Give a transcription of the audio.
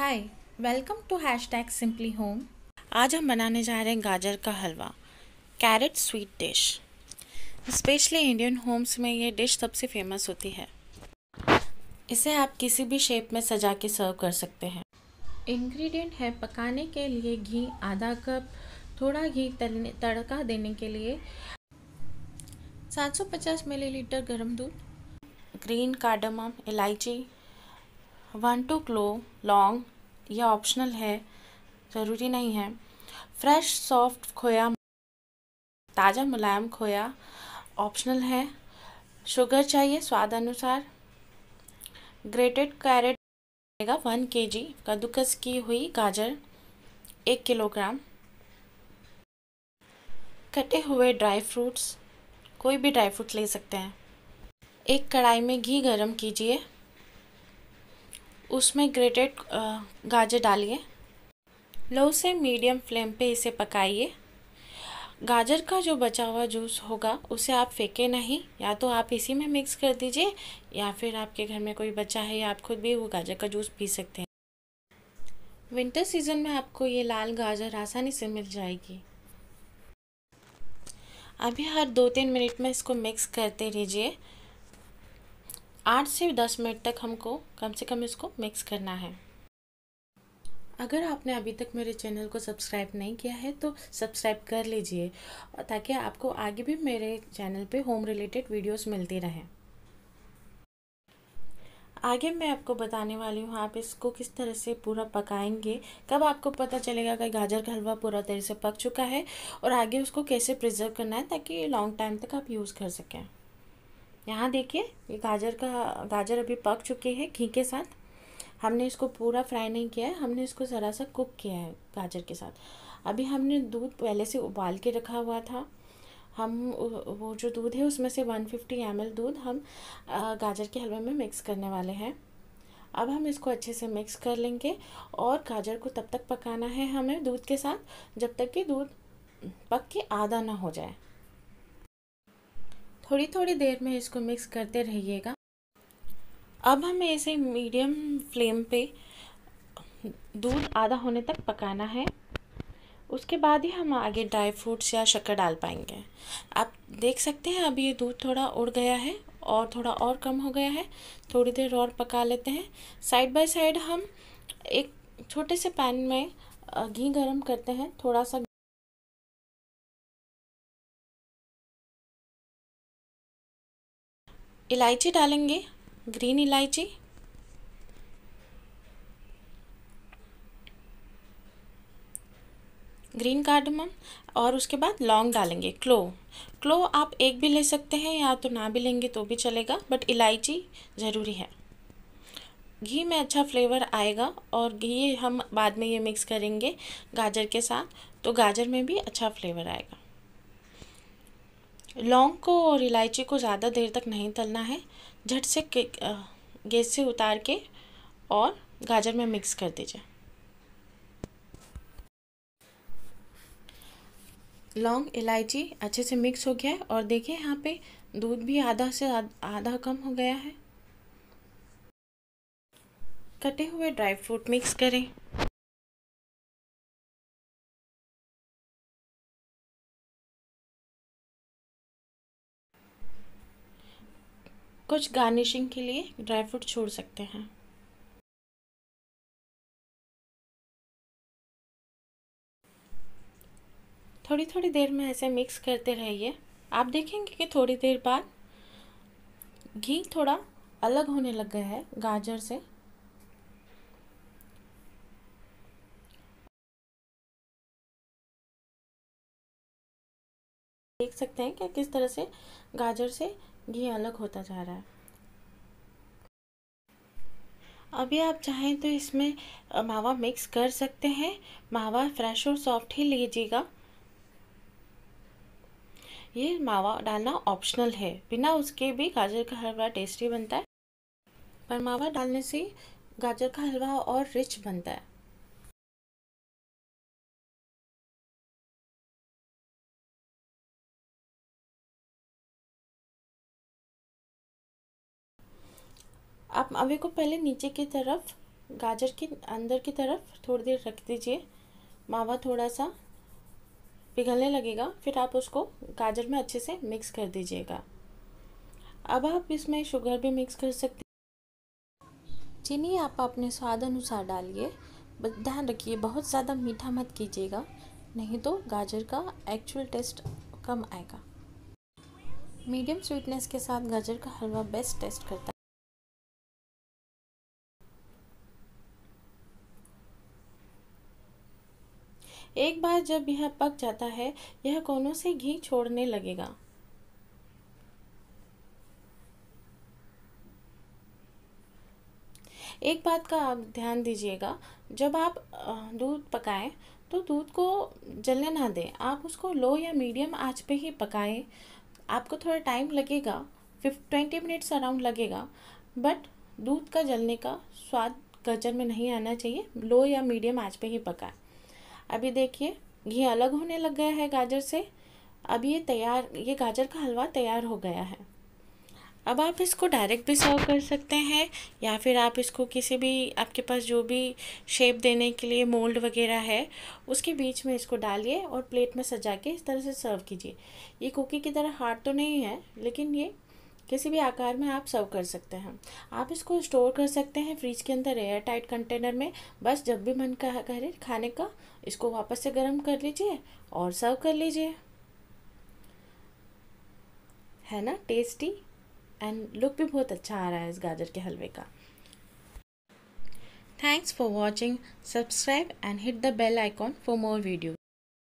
hi welcome to hashtag simply home आज हम बनाने जा रहे हैं गाजर का हलवा carrot sweet dish specially Indian homes में ये डिश सबसे फेमस होती है इसे आप किसी भी शेप में सजा के सर्व कर सकते हैं इंग्रेडिएंट है पकाने के लिए घी आधा कप थोड़ा घी तड़का देने के लिए 750 मिलीलीटर गरम दूध ग्रीन कार्डमम इलायची वन टू क्लो लॉन्ग यह ऑप्शनल है ज़रूरी नहीं है फ्रेश सॉफ्ट खोया ताज़ा मुलायम खोया ऑप्शनल है शुगर चाहिए स्वाद अनुसार ग्रेटेड कैरेट रहेगा वन के जी कद्दूकस की हुई गाजर एक किलोग्राम कटे हुए ड्राई फ्रूट्स कोई भी ड्राई फ्रूट ले सकते हैं एक कढ़ाई में घी गरम कीजिए उसमें ग्रेटेड गाजर डालिए लो से मीडियम फ्लेम पे इसे पकाइए गाजर का जो बचा हुआ जूस होगा उसे आप फेंके नहीं या तो आप इसी में मिक्स कर दीजिए या फिर आपके घर में कोई बच्चा है या आप खुद भी वो गाजर का जूस पी सकते हैं विंटर सीजन में आपको ये लाल गाजर आसानी से मिल जाएगी अभी हर दो तीन मिनट में इसको मिक्स करते रहिए आठ से दस मिनट तक हमको कम से कम इसको मिक्स करना है अगर आपने अभी तक मेरे चैनल को सब्सक्राइब नहीं किया है तो सब्सक्राइब कर लीजिए ताकि आपको आगे भी मेरे चैनल पे होम रिलेटेड वीडियोस मिलती रहें आगे मैं आपको बताने वाली हूँ आप इसको किस तरह से पूरा पकाएंगे कब आपको पता चलेगा कि गाजर का हलवा पूरा तरह से पक चुका है और आगे उसको कैसे प्रिजर्व करना है ताकि लॉन्ग टाइम तक आप यूज़ कर सकें यहाँ देखिए ये गाजर का गाजर अभी पक चुके हैं घी के साथ हमने इसको पूरा फ्राई नहीं किया है हमने इसको ज़रा सा कुक किया है गाजर के साथ अभी हमने दूध पहले से उबाल के रखा हुआ था हम वो जो दूध है उसमें से 150 फिफ्टी दूध हम गाजर के हलवे में मिक्स करने वाले हैं अब हम इसको अच्छे से मिक्स कर लेंगे और गाजर को तब तक पकाना है हमें दूध के साथ जब तक कि दूध पक के आधा ना हो जाए थोड़ी थोड़ी देर में इसको मिक्स करते रहिएगा अब हमें इसे मीडियम फ्लेम पे दूध आधा होने तक पकाना है उसके बाद ही हम आगे ड्राई फ्रूट्स या शक्कर डाल पाएंगे आप देख सकते हैं अभी ये दूध थोड़ा उड़ गया है और थोड़ा और कम हो गया है थोड़ी देर और पका लेते हैं साइड बाय साइड हम एक छोटे से पैन में घी गरम करते हैं थोड़ा सा इलायची डालेंगे ग्रीन इलायची ग्रीन कार्डमम और उसके बाद लौंग डालेंगे क्लो क्लो आप एक भी ले सकते हैं या तो ना भी लेंगे तो भी चलेगा बट इलायची ज़रूरी है घी में अच्छा फ्लेवर आएगा और घी हम बाद में ये मिक्स करेंगे गाजर के साथ तो गाजर में भी अच्छा फ्लेवर आएगा लौंग को और इलायची को ज़्यादा देर तक नहीं तलना है झट से गैस से उतार के और गाजर में मिक्स कर दीजिए लौंग इलायची अच्छे से मिक्स हो गया है और देखिए यहाँ पे दूध भी आधा से आधा कम हो गया है कटे हुए ड्राई फ्रूट मिक्स करें कुछ गार्निशिंग के लिए ड्राई फ्रूट छोड़ सकते हैं थोड़ी थोड़ी देर में ऐसे मिक्स करते रहिए आप देखेंगे कि थोड़ी देर बाद घी थोड़ा अलग होने लग गया है गाजर से देख सकते हैं कि किस तरह से गाजर से ये अलग होता जा रहा है अभी आप चाहें तो इसमें मावा मिक्स कर सकते हैं मावा फ्रेश और सॉफ्ट ही लीजिएगा ये मावा डालना ऑप्शनल है बिना उसके भी गाजर का हलवा टेस्टी बनता है पर मावा डालने से गाजर का हलवा और रिच बनता है आप अवे को पहले नीचे की तरफ गाजर के अंदर की तरफ थोड़ी देर रख दीजिए मावा थोड़ा सा पिघलने लगेगा फिर आप उसको गाजर में अच्छे से मिक्स कर दीजिएगा अब आप इसमें शुगर भी मिक्स कर सकते चीनी आप अपने स्वाद अनुसार डालिए ध्यान रखिए बहुत ज़्यादा मीठा मत कीजिएगा नहीं तो गाजर का एक्चुअल टेस्ट कम आएगा मीडियम स्वीटनेस के साथ गाजर का हलवा बेस्ट टेस्ट करता है एक बार जब यह पक जाता है यह कोनों से घी छोड़ने लगेगा एक बात का आप ध्यान दीजिएगा जब आप दूध पकाएं तो दूध को जलने ना दें आप उसको लो या मीडियम आंच पे ही पकाएं आपको थोड़ा टाइम लगेगा फिफ ट्वेंटी मिनट्स अराउंड लगेगा बट दूध का जलने का स्वाद गजर में नहीं आना चाहिए लो या मीडियम आंच पे ही पकाएं अभी देखिए घी अलग होने लग गया है गाजर से अब ये तैयार ये गाजर का हलवा तैयार हो गया है अब आप इसको डायरेक्ट भी सर्व कर सकते हैं या फिर आप इसको किसी भी आपके पास जो भी शेप देने के लिए मोल्ड वगैरह है उसके बीच में इसको डालिए और प्लेट में सजा के इस तरह से सर्व कीजिए ये कुकी की तरह हार्ड तो नहीं है लेकिन ये किसी भी आकार में आप सर्व कर सकते हैं आप इसको स्टोर कर सकते हैं फ्रिज के अंदर एयर टाइट कंटेनर में बस जब भी मन का करे खाने का इसको वापस से गर्म कर लीजिए और सर्व कर लीजिए है ना टेस्टी एंड लुक भी बहुत अच्छा आ रहा है इस गाजर के हलवे का thanks for watching subscribe and hit the bell icon for more video